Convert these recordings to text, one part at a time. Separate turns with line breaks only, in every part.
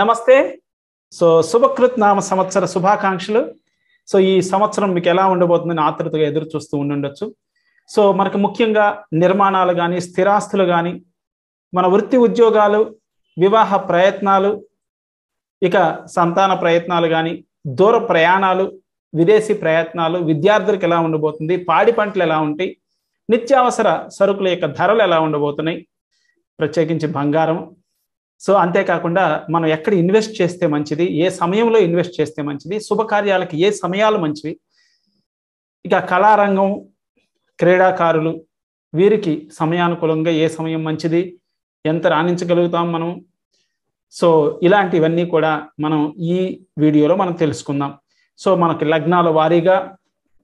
నమస్తే సో శుభకృత్ నామ సంవత్సర శుభాకాంక్షలు సో ఈ సంవత్సరం మీకు ఎలా ఉండబోతుందని ఆతృతగా ఎదురు చూస్తూ ఉండుండొచ్చు సో మనకు ముఖ్యంగా నిర్మాణాలు కానీ స్థిరాస్తులు కానీ మన వృత్తి ఉద్యోగాలు వివాహ ప్రయత్నాలు ఇక సంతాన ప్రయత్నాలు కానీ దూర ప్రయాణాలు విదేశీ ప్రయత్నాలు విద్యార్థులకు ఎలా ఉండబోతుంది పాడి పంటలు ఎలా ఉంటాయి నిత్యావసర సరుకుల యొక్క ధరలు ఎలా ఉండబోతున్నాయి ప్రత్యేకించి బంగారం సో అంతేకాకుండా మనం ఎక్కడ ఇన్వెస్ట్ చేస్తే మంచిది ఏ సమయంలో ఇన్వెస్ట్ చేస్తే మంచిది శుభకార్యాలకి ఏ సమయాలు మంచివి ఇక కళారంగం క్రీడాకారులు వీరికి సమయానుకూలంగా ఏ సమయం మంచిది ఎంత రాణించగలుగుతాం మనం సో ఇలాంటివన్నీ కూడా మనం ఈ వీడియోలో మనం తెలుసుకుందాం సో మనకి లగ్నాల వారీగా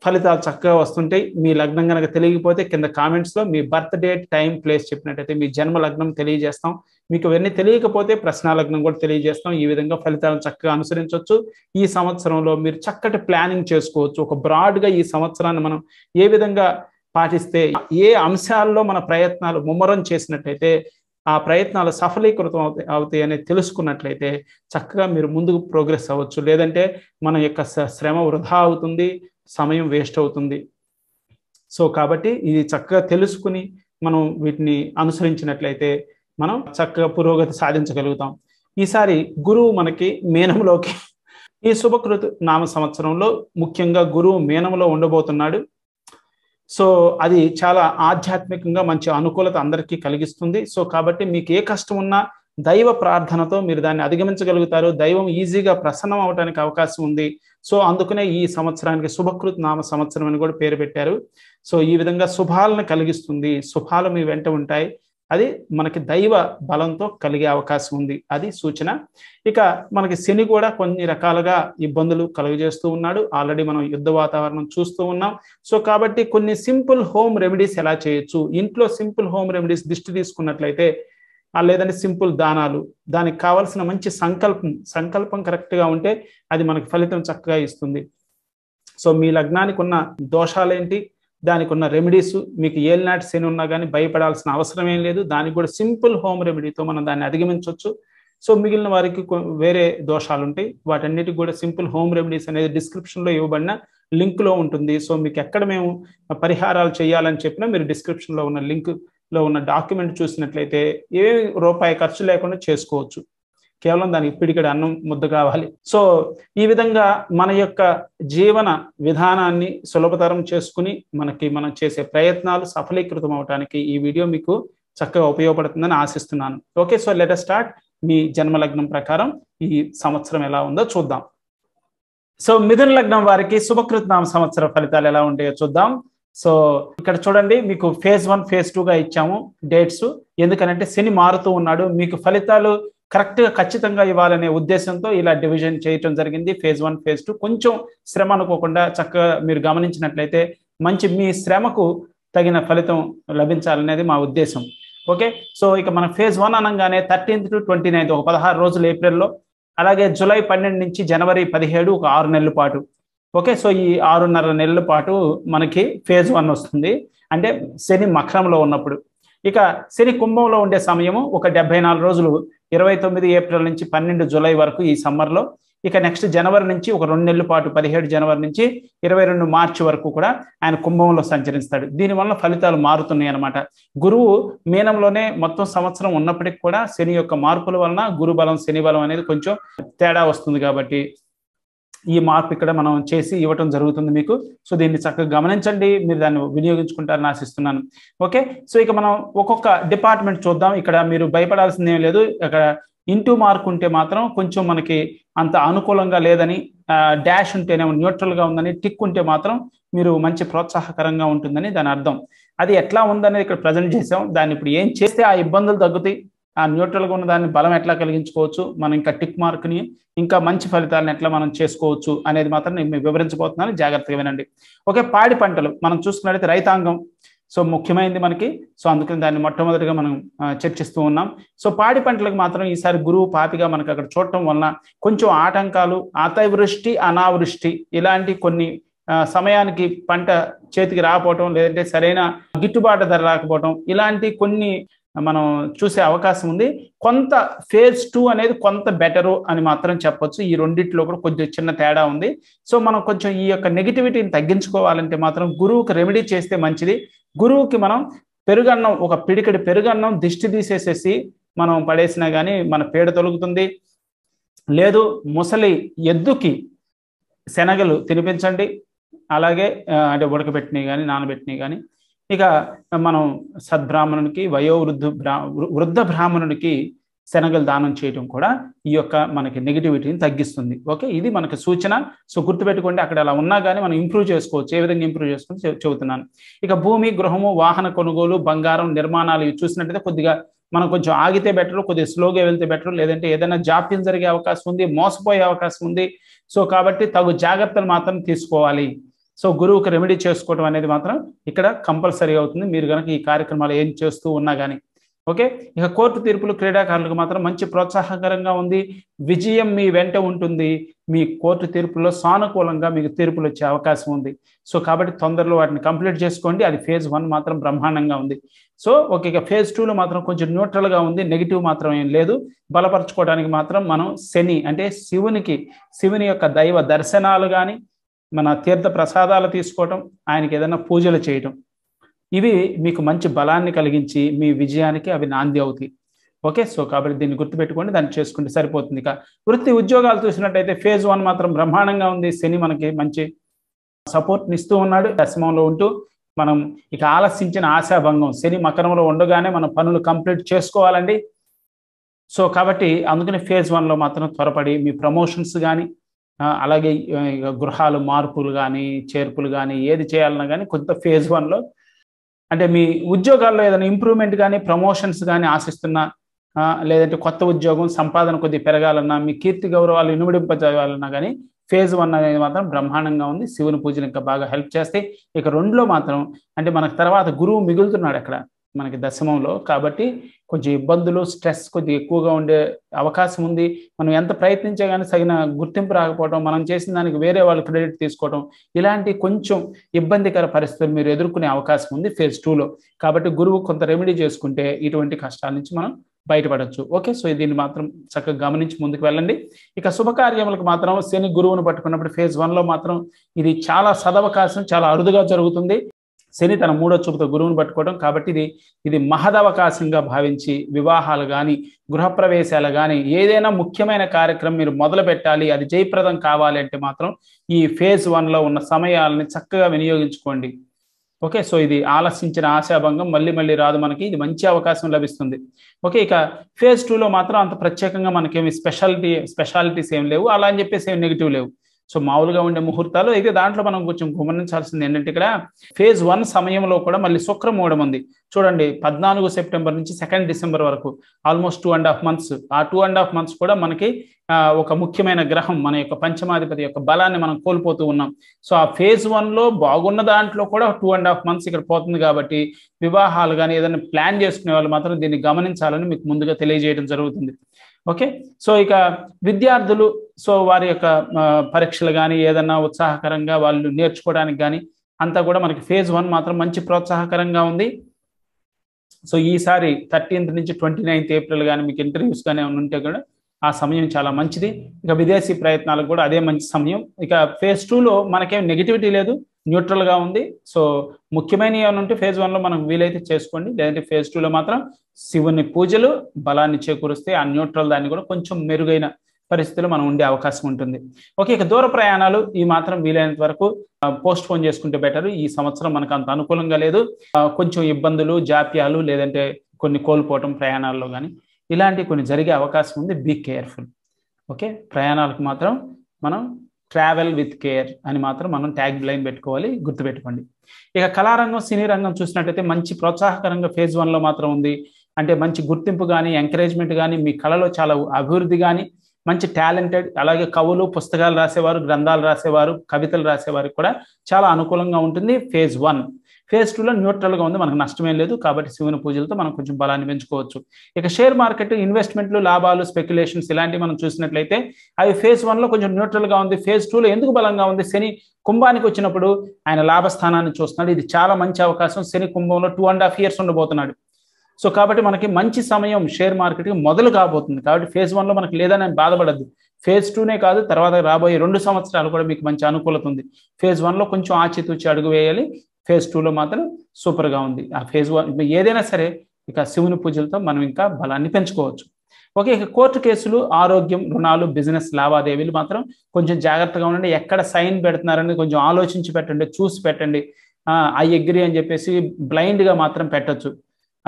ఫలితాలు చక్కగా వస్తుంటాయి మీ లగ్నం కనుక తెలియకపోతే కింద కామెంట్స్లో మీ బర్త్ టైం ప్లేస్ చెప్పినట్టయితే మీ జన్మ లగ్నం తెలియజేస్తాం మీకు ఇవన్నీ తెలియకపోతే ప్రశ్నాలగ్నం కూడా తెలియజేస్తాం ఈ విధంగా ఫలితాలను చక్కగా అనుసరించవచ్చు ఈ సంవత్సరంలో మీరు చక్కటి ప్లానింగ్ చేసుకోవచ్చు ఒక బ్రాడ్గా ఈ సంవత్సరాన్ని మనం ఏ విధంగా పాటిస్తే ఏ అంశాల్లో మన ప్రయత్నాలు ముమ్మరం చేసినట్లయితే ఆ ప్రయత్నాలు సఫలీకృతం అవుతాయి అవుతాయి అనేది తెలుసుకున్నట్లయితే చక్కగా మీరు ముందుకు ప్రోగ్రెస్ అవ్వచ్చు లేదంటే మన యొక్క శ్రమ వృధా అవుతుంది సమయం వేస్ట్ అవుతుంది సో కాబట్టి ఇది చక్కగా తెలుసుకుని మనం వీటిని అనుసరించినట్లయితే మనం చక్కగా పురోగతి సాధించగలుగుతాం ఈసారి గురువు మనకి మేనంలోకి ఈ శుభకృతి నామ సంవత్సరంలో ముఖ్యంగా గురువు మేనంలో ఉండబోతున్నాడు సో అది చాలా ఆధ్యాత్మికంగా మంచి అనుకూలత అందరికీ కలిగిస్తుంది సో కాబట్టి మీకు ఏ కష్టం ఉన్నా దైవ ప్రార్థనతో మీరు దాన్ని అధిగమించగలుగుతారు దైవం ఈజీగా ప్రసన్నం అవడానికి అవకాశం ఉంది సో అందుకనే ఈ సంవత్సరానికి శుభకృత్ నామ సంవత్సరం అని కూడా పేరు పెట్టారు సో ఈ విధంగా శుభాలను కలిగిస్తుంది శుభాలు మీ వెంట ఉంటాయి అది మనకి దైవ బలంతో కలిగే అవకాశం ఉంది అది సూచన ఇక మనకి శని కూడా కొన్ని రకాలుగా ఇబ్బందులు కలుగజేస్తూ ఉన్నాడు ఆల్రెడీ మనం యుద్ధ వాతావరణం చూస్తూ ఉన్నాం సో కాబట్టి కొన్ని సింపుల్ హోమ్ రెమెడీస్ ఎలా చేయొచ్చు ఇంట్లో సింపుల్ హోమ్ రెమెడీస్ దిష్టి తీసుకున్నట్లయితే లేదంటే సింపుల్ దానాలు దానికి కావాల్సిన మంచి సంకల్పం సంకల్పం కరెక్ట్గా ఉంటే అది మనకి ఫలితం చక్కగా ఇస్తుంది సో మీ లగ్నానికి ఉన్న దోషాలేంటి దానికి ఉన్న రెమెడీస్ మీకు ఏలినాటి శని ఉన్నా కానీ భయపడాల్సిన అవసరం ఏం లేదు దానికి కూడా సింపుల్ హోమ్ రెమెడీతో మనం దాన్ని అధిగమించవచ్చు సో మిగిలిన వారికి వేరే దోషాలు ఉంటాయి వాటన్నిటికి కూడా సింపుల్ హోమ్ రెమెడీస్ అనేది డిస్క్రిప్షన్లో ఇవ్వబడిన లింక్లో ఉంటుంది సో మీకు ఎక్కడ మేము పరిహారాలు చేయాలని చెప్పినా మీరు డిస్క్రిప్షన్లో ఉన్న లింక్లో ఉన్న డాక్యుమెంట్ చూసినట్లయితే ఏ రూపాయి ఖర్చు లేకుండా చేసుకోవచ్చు కేవలం దానికి పిడికడి అన్నం ముద్ద కావాలి సో ఈ విధంగా మన యొక్క జీవన విధానాన్ని సులభతరం చేసుకుని మనకి మనం చేసే ప్రయత్నాలు సఫలీకృతం అవటానికి ఈ వీడియో మీకు చక్కగా ఉపయోగపడుతుందని ఆశిస్తున్నాను ఓకే సో లెటర్ స్టార్ట్ మీ జన్మలగ్నం ప్రకారం ఈ సంవత్సరం ఎలా ఉందో చూద్దాం సో మిథున లగ్నం వారికి శుభకృతనామ సంవత్సర ఫలితాలు ఎలా ఉంటాయో చూద్దాం సో ఇక్కడ చూడండి మీకు ఫేజ్ వన్ ఫేజ్ టూగా ఇచ్చాము డేట్స్ ఎందుకనంటే శని మారుతూ ఉన్నాడు మీకు ఫలితాలు కరెక్ట్గా ఖచ్చితంగా ఇవ్వాలనే ఉద్దేశంతో ఇలా డివిజన్ చేయటం జరిగింది ఫేజ్ వన్ ఫేజ్ టూ కొంచెం శ్రమ అనుకోకుండా చక్కగా మీరు గమనించినట్లయితే మంచి మీ శ్రమకు తగిన ఫలితం లభించాలనేది మా ఉద్దేశం ఓకే సో ఇక మన ఫేజ్ వన్ అనగానే థర్టీన్త్ టు ట్వంటీ నైన్త్ ఒక పదహారు రోజులు ఏప్రిల్లో అలాగే జూలై పన్నెండు నుంచి జనవరి పదిహేడు ఒక ఆరు నెలల పాటు ఓకే సో ఈ ఆరున్నర నెలల పాటు మనకి ఫేజ్ వన్ వస్తుంది అంటే శని మక్రంలో ఉన్నప్పుడు ఇక శని కుంభంలో ఉండే సమయము ఒక డెబ్బై నాలుగు రోజులు ఇరవై తొమ్మిది ఏప్రిల్ నుంచి పన్నెండు జూలై వరకు ఈ సమ్మర్లో ఇక నెక్స్ట్ జనవరి నుంచి ఒక రెండు నెలల పాటు పదిహేడు జనవరి నుంచి ఇరవై రెండు మార్చి వరకు కూడా ఆయన కుంభంలో సంచరిస్తాడు దీనివల్ల ఫలితాలు మారుతున్నాయి అనమాట గురువు మీనంలోనే మొత్తం సంవత్సరం ఉన్నప్పటికీ కూడా శని యొక్క మార్పుల వలన గురు బలం శని బలం అనేది కొంచెం తేడా వస్తుంది కాబట్టి ఈ మార్పు ఇక్కడ మనం చేసి ఇవ్వటం జరుగుతుంది మీకు సో దీన్ని చక్కగా గమనించండి మీరు దాన్ని వినియోగించుకుంటారని ఆశిస్తున్నాను ఓకే సో ఇక మనం ఒక్కొక్క డిపార్ట్మెంట్ చూద్దాం ఇక్కడ మీరు భయపడాల్సింది ఏం లేదు ఇక్కడ ఇంటూ మార్క్ ఉంటే మాత్రం కొంచెం మనకి అంత అనుకూలంగా లేదని డాష్ ఉంటేనేమో న్యూట్రల్గా ఉందని టిక్ ఉంటే మాత్రం మీరు మంచి ప్రోత్సాహకరంగా ఉంటుందని దాని అర్థం అది ఎట్లా ఉందనేది ఇక్కడ ప్రజెంట్ చేసాం దాన్ని ఇప్పుడు ఏం చేస్తే ఆ ఇబ్బందులు తగ్గుతాయి ఆ న్యూట్రల్గా ఉన్న దాన్ని బలం ఎట్లా కలిగించుకోవచ్చు మనం ఇంకా టిక్ మార్క్ని ఇంకా మంచి ఫలితాలను ఎట్లా మనం చేసుకోవచ్చు అనేది మాత్రం నేను వివరించబోతున్నాను జాగ్రత్తగా వినండి ఓకే పాడి పంటలు మనం చూసుకున్నట్లయితే రైతాంగం సో ముఖ్యమైనది మనకి సో అందుకని దాన్ని మొట్టమొదటిగా మనం చర్చిస్తూ ఉన్నాం సో పాడి పంటలకు మాత్రం ఈసారి గురువు పాపిగా మనకు అక్కడ చూడటం వలన కొంచెం ఆటంకాలు అతివృష్టి అనావృష్టి ఇలాంటి కొన్ని సమయానికి పంట చేతికి రాకపోవటం లేదంటే సరైన గిట్టుబాటు ధర రాకపోవటం ఇలాంటి కొన్ని మనం చూసే అవకాశం ఉంది కొంత ఫేజ్ టూ అనేది కొంత బెటరు అని మాత్రం చెప్పొచ్చు ఈ రెండిట్లో కూడా కొంచెం చిన్న తేడా ఉంది సో మనం కొంచెం ఈ యొక్క నెగిటివిటీని తగ్గించుకోవాలంటే మాత్రం గురువుకి రెమెడీ చేస్తే మంచిది గురువుకి మనం పెరుగన్నం ఒక పిడికడి పెరుగన్నం దిష్టి తీసేసేసి మనం పడేసినా కానీ మన పేడ తొలుగుతుంది లేదు ముసలి ఎద్దుకి శనగలు తినిపించండి అలాగే అంటే ఉడకబెట్టినవి కానీ నానబెట్టినవి కానీ ఇక మనం సద్బ్రాహ్మణునికి వయోవృద్ధు బ్రా వృద్ధ బ్రాహ్మణునికి శనగలు దానం చేయటం కూడా ఈ యొక్క మనకి నెగిటివిటీని తగ్గిస్తుంది ఓకే ఇది మనకి సూచన సో గుర్తుపెట్టుకోండి అక్కడ అలా ఉన్నా కానీ మనం ఇంప్రూవ్ చేసుకోవచ్చు ఏ విధంగా ఇంప్రూవ్ చేసుకోవచ్చు చెబుతున్నాను ఇక భూమి గృహము వాహన కొనుగోలు బంగారం నిర్మాణాలు ఇవి చూసినట్టయితే కొద్దిగా మనం కొంచెం ఆగితే బెటర్ కొద్దిగా స్లోగా వెళ్తే బెటర్ లేదంటే ఏదైనా జాప్యం జరిగే అవకాశం ఉంది మోసపోయే అవకాశం ఉంది సో కాబట్టి తగు జాగ్రత్తలు మాత్రం తీసుకోవాలి సో గురువుకి రెమెడీ చేసుకోవడం అనేది మాత్రం ఇక్కడ కంపల్సరీ అవుతుంది మీరు కనుక ఈ కార్యక్రమాలు ఏం చేస్తూ ఉన్నా కానీ ఓకే ఇక కోర్టు తీర్పులు క్రీడాకారులకు మాత్రం మంచి ప్రోత్సాహకరంగా ఉంది విజయం మీ వెంట ఉంటుంది మీ కోర్టు తీర్పుల్లో సానుకూలంగా మీకు తీర్పులు వచ్చే అవకాశం ఉంది సో కాబట్టి తొందరలో వాటిని కంప్లీట్ చేసుకోండి అది ఫేజ్ వన్ మాత్రం బ్రహ్మాండంగా ఉంది సో ఓకే ఇక ఫేజ్ టూలో మాత్రం కొంచెం న్యూట్రల్గా ఉంది నెగిటివ్ మాత్రం ఏం లేదు బలపరచుకోవడానికి మాత్రం మనం శని అంటే శివునికి శివుని యొక్క దైవ దర్శనాలు కానీ మన తీర్థ ప్రసాదాలు తీసుకోవటం ఆయనకి ఏదైనా పూజలు చేయటం ఇవి మీకు మంచి బలాన్ని కలిగించి మీ విజయానికి అవి నాంది అవుతాయి ఓకే సో కాబట్టి దీన్ని గుర్తుపెట్టుకోండి దాన్ని చేసుకుంటే సరిపోతుంది ఇక వృత్తి ఉద్యోగాలు చూసినట్టయితే ఫేజ్ వన్ మాత్రం బ్రహ్మాండంగా ఉంది శని మనకి మంచి సపోర్ట్ని ఇస్తూ ఉన్నాడు దశమంలో ఉంటూ మనం ఇక ఆలస్యించిన ఆశాభంగం శని మకరంలో ఉండగానే మనం పనులు కంప్లీట్ చేసుకోవాలండి సో కాబట్టి అందుకని ఫేజ్ వన్లో మాత్రం త్వరపడి మీ ప్రమోషన్స్ కానీ అలాగే గృహాలు మార్పులు కానీ చేర్పులు కానీ ఏది చేయాలన్నా కానీ కొంత ఫేజ్ వన్లో అంటే మీ ఉద్యోగాల్లో ఏదైనా ఇంప్రూవ్మెంట్ కానీ ప్రమోషన్స్ కానీ ఆశిస్తున్నా లేదంటే కొత్త ఉద్యోగం సంపాదన కొద్ది పెరగాలన్నా మీ కీర్తి గౌరవాలు ఇనుమడింపజేయాలన్నా కానీ ఫేజ్ వన్ అనేది మాత్రం బ్రహ్మాండంగా ఉంది శివుని పూజలు ఇంకా బాగా హెల్ప్ చేస్తే ఇక రెండులో మాత్రం అంటే మనకు తర్వాత గురువు మిగులుతున్నాడు అక్కడ మనకి దశమంలో కాబట్టి కొంచెం ఇబ్బందులు స్ట్రెస్ కొద్దిగా ఎక్కువగా ఉండే అవకాశం ఉంది మనం ఎంత ప్రయత్నించా కానీ తగిన గుర్తింపు రాకపోవడం మనం చేసిన దానికి వేరే వాళ్ళు క్రెడిట్ తీసుకోవడం ఇలాంటి కొంచెం ఇబ్బందికర పరిస్థితులు మీరు ఎదుర్కొనే అవకాశం ఉంది ఫేజ్ టూలో కాబట్టి గురువు కొంత రెమెడీ చేసుకుంటే ఇటువంటి కష్టాల నుంచి మనం బయటపడవచ్చు ఓకే సో దీన్ని మాత్రం చక్కగా గమనించి ముందుకు వెళ్ళండి ఇక శుభకార్యములకు మాత్రం శని గురువును పట్టుకున్నప్పుడు ఫేజ్ వన్లో మాత్రం ఇది చాలా సదవకాశం చాలా అరుదుగా జరుగుతుంది శని తన మూడో చూపుతో గురువును పట్టుకోవడం కాబట్టి ఇది ఇది మహదవకాశంగా భావించి వివాహాలు కానీ గృహప్రవేశాలు కానీ ఏదైనా ముఖ్యమైన కార్యక్రమం మీరు మొదలు పెట్టాలి అది జయప్రదం కావాలి అంటే మాత్రం ఈ ఫేజ్ వన్లో ఉన్న సమయాలని చక్కగా వినియోగించుకోండి ఓకే సో ఇది ఆలస్యించిన ఆశాభంగం మళ్ళీ మళ్ళీ రాదు మనకి ఇది మంచి అవకాశం లభిస్తుంది ఓకే ఇక ఫేజ్ టూలో మాత్రం అంత ప్రత్యేకంగా మనకేమి స్పెషాలిటీ స్పెషాలిటీస్ ఏం లేవు అలా అని చెప్పేసి ఏం నెగిటివ్ లేవు సో మామూలుగా ఉండే ముహూర్తాలు అయితే దాంట్లో మనం కొంచెం గమనించాల్సింది ఏంటంటే ఇక్కడ ఫేజ్ వన్ సమయంలో కూడా మళ్ళీ శుక్రమూఢం ఉంది చూడండి పద్నాలుగు సెప్టెంబర్ నుంచి సెకండ్ డిసెంబర్ వరకు almost two and half months ఆ టూ అండ్ హాఫ్ మంత్స్ కూడా మనకి ఒక ముఖ్యమైన గ్రహం మన యొక్క పంచమాధిపతి యొక్క బలాన్ని మనం కోల్పోతూ ఉన్నాం సో ఆ ఫేజ్ వన్లో బాగున్న దాంట్లో కూడా టూ అండ్ హాఫ్ మంత్స్ ఇక్కడ పోతుంది కాబట్టి వివాహాలు కానీ ఏదైనా ప్లాన్ చేసుకునే వాళ్ళు మాత్రం దీన్ని గమనించాలని మీకు ముందుగా తెలియజేయడం జరుగుతుంది ఓకే సో ఇక విద్యార్థులు సో వారి యొక్క పరీక్షలు కానీ ఏదన్నా ఉత్సాహకరంగా వాళ్ళు నేర్చుకోవడానికి కానీ అంతా కూడా మనకి ఫేజ్ వన్ మాత్రం మంచి ప్రోత్సాహకరంగా ఉంది సో ఈసారి థర్టీన్త్ నుంచి ట్వంటీ నైన్త్ ఏప్రిల్ కానీ మీకు ఇంటర్వ్యూస్ కానీ ఉంటే కూడా ఆ సమయం చాలా మంచిది ఇక విదేశీ ప్రయత్నాలకు కూడా అదే మంచి సమయం ఇక ఫేజ్ టూలో మనకేం నెగిటివిటీ లేదు న్యూట్రల్గా ఉంది సో ముఖ్యమైన ఏమంటే ఫేజ్ వన్లో మనం వీలైతే చేసుకోండి లేదంటే ఫేజ్ టూలో మాత్రం శివుని పూజలు బలాన్ని చేకూరుస్తే ఆ న్యూట్రల్ దాన్ని కూడా కొంచెం మెరుగైన పరిస్థితులు మనం ఉండే అవకాశం ఉంటుంది ఓకే ఇక దూర ప్రయాణాలు ఈ మాత్రం వీలైనంత వరకు పోస్ట్ పోన్ చేసుకుంటే బెటర్ ఈ సంవత్సరం మనకు అంత అనుకూలంగా లేదు కొంచెం ఇబ్బందులు జాప్యాలు లేదంటే కొన్ని కోల్పోవటం ప్రయాణాల్లో కానీ ఇలాంటివి కొన్ని జరిగే అవకాశం ఉంది బీ కేర్ఫుల్ ఓకే ప్రయాణాలకు మాత్రం మనం ట్రావెల్ విత్ కేర్ అని మాత్రం మనం ట్యాగ్ లైన్ పెట్టుకోవాలి గుర్తుపెట్టుకోండి ఇక కళారంగం సినీ రంగం చూసినట్టయితే మంచి ప్రోత్సాహకరంగా ఫేజ్ వన్లో మాత్రం ఉంది అంటే మంచి గుర్తింపు కానీ ఎంకరేజ్మెంట్ కానీ మీ కళలో చాలా అభివృద్ధి కానీ మంచి టాలెంటెడ్ అలాగే కవులు పుస్తకాలు రాసేవారు గ్రంథాలు రాసేవారు కవితలు రాసేవారికి కూడా చాలా అనుకూలంగా ఉంటుంది ఫేజ్ వన్ ఫేజ్ టూలో న్యూట్రల్గా ఉంది మనకు నష్టమేం లేదు కాబట్టి శివుని పూజలతో మనం కొంచెం బలాన్ని పెంచుకోవచ్చు ఇక షేర్ మార్కెట్ ఇన్వెస్ట్మెంట్లు లాభాలు స్పెక్యులేషన్స్ ఇలాంటివి మనం చూసినట్లయితే అవి ఫేజ్ వన్లో కొంచెం న్యూట్రల్గా ఉంది ఫేజ్ టూలో ఎందుకు బలంగా ఉంది శని కుంభానికి వచ్చినప్పుడు ఆయన లాభస్థానాన్ని చూస్తున్నాడు ఇది చాలా మంచి అవకాశం శని కుంభంలో టూ అండ్ హాఫ్ ఇయర్స్ ఉండబోతున్నాడు సో కాబట్టి మనకి మంచి సమయం షేర్ మార్కెట్కి మొదలు కాబోతుంది కాబట్టి ఫేజ్ వన్లో మనకి లేదని బాధపడద్దు ఫేజ్ టూనే కాదు తర్వాత రాబోయే రెండు సంవత్సరాలు కూడా మీకు మంచి అనుకూలత ఉంది ఫేజ్ వన్లో కొంచెం ఆచితూచి అడుగు వేయాలి ఫేజ్ టూలో మాత్రం సూపర్గా ఉంది ఆ ఫేజ్ వన్ ఏదైనా సరే ఇక శివుని పూజలతో మనం ఇంకా బలాన్ని పెంచుకోవచ్చు ఓకే ఇక కోర్టు కేసులు ఆరోగ్యం రుణాలు బిజినెస్ లావాదేవీలు మాత్రం కొంచెం జాగ్రత్తగా ఉండండి ఎక్కడ సైన్ పెడుతున్నారని కొంచెం ఆలోచించి పెట్టండి చూసి పెట్టండి ఐ అగ్రి అని చెప్పేసి బ్లైండ్గా మాత్రం పెట్టచ్చు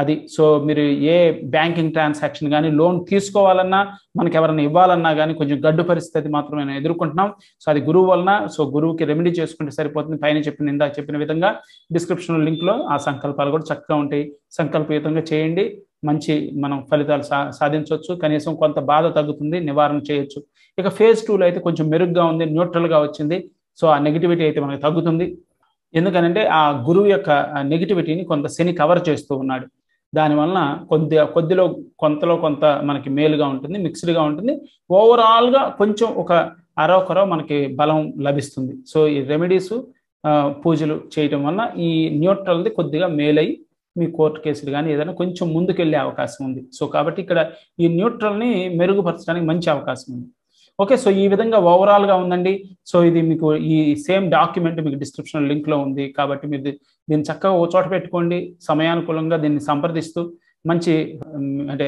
అది సో మీరు ఏ బ్యాంకింగ్ ట్రాన్సాక్షన్ కానీ లోన్ తీసుకోవాలన్నా మనకి ఎవరైనా ఇవ్వాలన్నా కానీ కొంచెం గడ్డు పరిస్థితి మాత్రమే ఎదుర్కొంటున్నాం సో అది గురువు వలన సో గురువుకి రెమెడీ చేసుకుంటే సరిపోతుంది పైన చెప్పిన ఇందాక చెప్పిన విధంగా డిస్క్రిప్షన్ లింక్లో ఆ సంకల్పాలు కూడా చక్కగా ఉంటాయి సంకల్పయుతంగా చేయండి మంచి మనం ఫలితాలు సా సాధించవచ్చు కనీసం కొంత బాధ తగ్గుతుంది నివారణ చేయొచ్చు ఇక ఫేజ్ టూలో అయితే కొంచెం మెరుగ్గా ఉంది న్యూట్రల్గా వచ్చింది సో ఆ నెగిటివిటీ అయితే మనకు తగ్గుతుంది ఎందుకనంటే ఆ గురువు యొక్క నెగిటివిటీని కొంత శని కవర్ చేస్తూ ఉన్నాడు దానివలన కొద్ది కొద్దిలో కొంతలో కొంత మనకి మేలుగా ఉంటుంది మిక్స్డ్గా ఉంటుంది ఓవరాల్గా కొంచెం ఒక అరొకరో మనకి బలం లభిస్తుంది సో ఈ రెమెడీస్ పూజలు చేయటం వలన ఈ న్యూట్రల్ది కొద్దిగా మేలై మీ కోర్టు కేసులు కానీ ఏదైనా కొంచెం ముందుకెళ్ళే అవకాశం ఉంది సో కాబట్టి ఇక్కడ ఈ న్యూట్రల్ని మెరుగుపరచడానికి మంచి అవకాశం ఉంది ఓకే సో ఈ విధంగా ఓవరాల్గా ఉందండి సో ఇది మీకు ఈ సేమ్ డాక్యుమెంట్ మీకు డిస్క్రిప్షన్ లింక్లో ఉంది కాబట్టి మీరు దీన్ని చక్కగా ఓ చోట పెట్టుకోండి సమయానుకూలంగా దీన్ని సంప్రదిస్తూ మంచి అంటే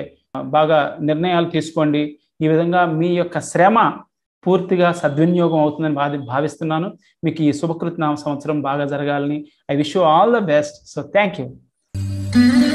బాగా నిర్ణయాలు తీసుకోండి ఈ విధంగా మీ యొక్క శ్రమ పూర్తిగా సద్వినియోగం అవుతుందని బాధి భావిస్తున్నాను మీకు ఈ నామ సంవత్సరం బాగా జరగాలని I wish you all the best so thank you